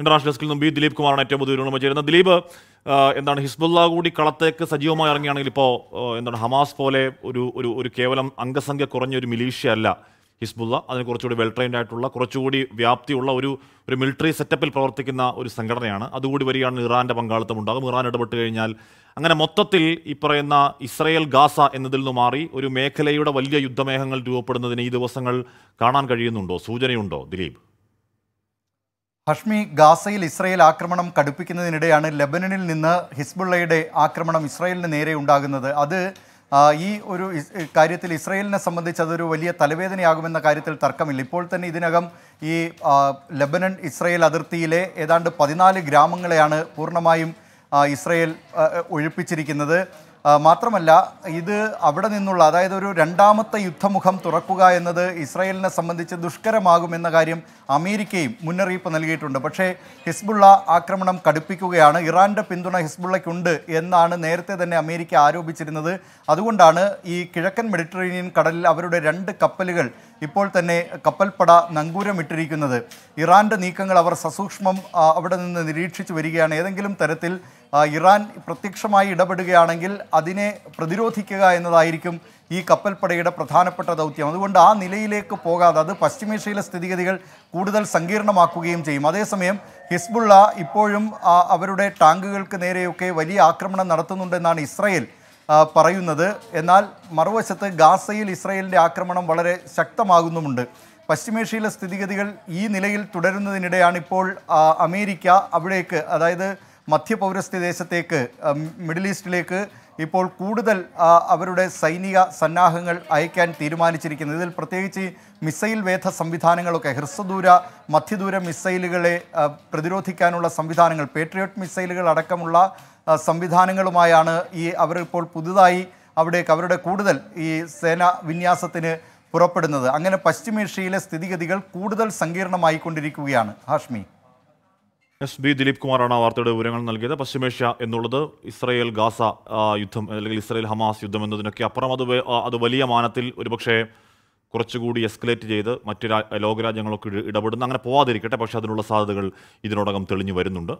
international ഡെസ്കിൽ നിന്നും B Dileep കുമാറാണ് ഏറ്റവും പുതിയ വിവരങ്ങളുമായി ചേരുന്നത് ദിലീപ് എന്താണ് ഹിസ്ബുല്ല കൂടി കളത്തേക്ക് സജീവമായി ഇറങ്ങിയാണെങ്കിൽ ഇപ്പോൾ എന്താണ് ഹമാസ് പോലെ ഒരു ഒരു ഒരു കേവലം അംഗസംഖ്യ കുറഞ്ഞ ഒരു മിലീഷ്യ അല്ല ഹിസ്ബുല്ല അതിന് കുറച്ചുകൂടി വെൽ ട്രെയിൻഡ് ആയിട്ടുള്ള കുറച്ചുകൂടി വ്യാപ്തിയുള്ള ഒരു ഒരു മിലിറ്ററി സെറ്റപ്പിൽ പ്രവർത്തിക്കുന്ന ഒരു സംഘടനയാണ് അതുകൂടി വരികയാണ് ഇറാൻ്റെ പങ്കാളിത്തം ഉണ്ടാകും ഇറാൻ ഇടപെട്ട് കഴിഞ്ഞാൽ അങ്ങനെ മൊത്തത്തിൽ ഈ പറയുന്ന ഇസ്രയേൽ ഗാസ എന്നതിൽ നിന്ന് മാറി ഒരു മേഖലയുടെ വലിയ യുദ്ധമേഖങ്ങൾ രൂപപ്പെടുന്നതിന് ഈ ദിവസങ്ങൾ കാണാൻ കഴിയുന്നുണ്ടോ സൂചനയുണ്ടോ ദിലീപ് ഹഷ്മി ഗാസയിൽ ഇസ്രയേൽ ആക്രമണം കടുപ്പിക്കുന്നതിനിടെയാണ് ലെബനനിൽ നിന്ന് ഹിസ്ബുള്ളയുടെ ആക്രമണം ഇസ്രയേലിന് നേരെ ഉണ്ടാകുന്നത് അത് ഈ ഒരു കാര്യത്തിൽ ഇസ്രയേലിനെ സംബന്ധിച്ച് അതൊരു വലിയ തലവേദനയാകുമെന്ന കാര്യത്തിൽ തർക്കമില്ല ഇപ്പോൾ തന്നെ ഇതിനകം ഈ ലെബനൻ ഇസ്രയേൽ അതിർത്തിയിലെ ഏതാണ്ട് പതിനാല് ഗ്രാമങ്ങളെയാണ് പൂർണ്ണമായും ഇസ്രയേൽ ഒഴിപ്പിച്ചിരിക്കുന്നത് മാത്രമല്ല ഇത് അവിടെ നിന്നുള്ള അതായത് ഒരു രണ്ടാമത്തെ യുദ്ധമുഖം തുറക്കുക എന്നത് ഇസ്രായേലിനെ സംബന്ധിച്ച് ദുഷ്കരമാകുമെന്ന കാര്യം അമേരിക്കയും മുന്നറിയിപ്പ് നൽകിയിട്ടുണ്ട് പക്ഷേ ഹിസ്ബുള്ള ആക്രമണം കടുപ്പിക്കുകയാണ് ഇറാൻ്റെ പിന്തുണ ഹിസ്ബുള്ളയ്ക്കുണ്ട് എന്നാണ് നേരത്തെ തന്നെ അമേരിക്ക ആരോപിച്ചിരുന്നത് അതുകൊണ്ടാണ് ഈ കിഴക്കൻ മെഡിറ്ററേനിയൻ കടലിൽ അവരുടെ രണ്ട് കപ്പലുകൾ ഇപ്പോൾ തന്നെ കപ്പൽപ്പട നങ്കൂരമിട്ടിരിക്കുന്നത് ഇറാൻ്റെ നീക്കങ്ങൾ അവർ സസൂക്ഷ്മം അവിടെ നിന്ന് നിരീക്ഷിച്ചു വരികയാണ് ഏതെങ്കിലും തരത്തിൽ ഇറാൻ പ്രത്യക്ഷമായി ഇടപെടുകയാണെങ്കിൽ അതിനെ പ്രതിരോധിക്കുക എന്നതായിരിക്കും ഈ കപ്പൽപ്പടയുടെ പ്രധാനപ്പെട്ട ദൗത്യം അതുകൊണ്ട് ആ നിലയിലേക്ക് പോകാതെ അത് പശ്ചിമേഷ്യയിലെ സ്ഥിതിഗതികൾ കൂടുതൽ സങ്കീർണമാക്കുകയും ചെയ്യും അതേസമയം ഹിസ്ബുള്ള ഇപ്പോഴും അവരുടെ ടാങ്കുകൾക്ക് നേരെയൊക്കെ വലിയ ആക്രമണം നടത്തുന്നുണ്ടെന്നാണ് ഇസ്രയേൽ പറയുന്നത് എന്നാൽ മറുവശത്ത് ഗാസയിൽ ഇസ്രയേലിൻ്റെ ആക്രമണം വളരെ ശക്തമാകുന്നുമുണ്ട് പശ്ചിമേഷ്യയിലെ സ്ഥിതിഗതികൾ ഈ നിലയിൽ തുടരുന്നതിനിടെയാണ് ഇപ്പോൾ അമേരിക്ക അവിടേക്ക് അതായത് മധ്യപൗരസ്ത്യ ദേശത്തേക്ക് മിഡിൽ ഈസ്റ്റിലേക്ക് ഇപ്പോൾ കൂടുതൽ അവരുടെ സൈനിക സന്നാഹങ്ങൾ അയക്കാൻ തീരുമാനിച്ചിരിക്കുന്നത് ഇതിൽ പ്രത്യേകിച്ച് മിസൈൽ വേധ സംവിധാനങ്ങളൊക്കെ ഹ്രസ്വദൂര മധ്യദൂര മിസൈലുകളെ പ്രതിരോധിക്കാനുള്ള സംവിധാനങ്ങൾ പേട്രിയോട്ട് മിസൈലുകൾ അടക്കമുള്ള സംവിധാനങ്ങളുമായാണ് ഈ അവരിപ്പോൾ പുതുതായി അവിടേക്ക് അവരുടെ കൂടുതൽ ഈ സേനാ വിന്യാസത്തിന് പുറപ്പെടുന്നത് അങ്ങനെ പശ്ചിമേഷ്യയിലെ സ്ഥിതിഗതികൾ കൂടുതൽ സങ്കീർണമായിക്കൊണ്ടിരിക്കുകയാണ് ഹാഷ്മി എസ് ബി ദിലീപ് കുമാറാണ് ആ വാർത്തയുടെ വിവരങ്ങൾ നൽകിയത് പശ്ചിമേഷ്യ എന്നുള്ളത് ഇസ്രയേൽ ഗാസ യുദ്ധം അല്ലെങ്കിൽ ഇസ്രയേൽ ഹമാസ് യുദ്ധം എന്നതിനൊക്കെ അപ്പുറം അത് അത് വലിയ മാനത്തിൽ ഒരുപക്ഷെ കുറച്ചുകൂടി എസ്കലേറ്റ് ചെയ്ത് മറ്റ് ലോകരാജ്യങ്ങളൊക്കെ ഇടപെടുന്ന അങ്ങനെ പോവാതിരിക്കട്ടെ പക്ഷേ അതിനുള്ള സാധ്യതകൾ ഇതിനോടകം തെളിഞ്ഞു വരുന്നുണ്ട്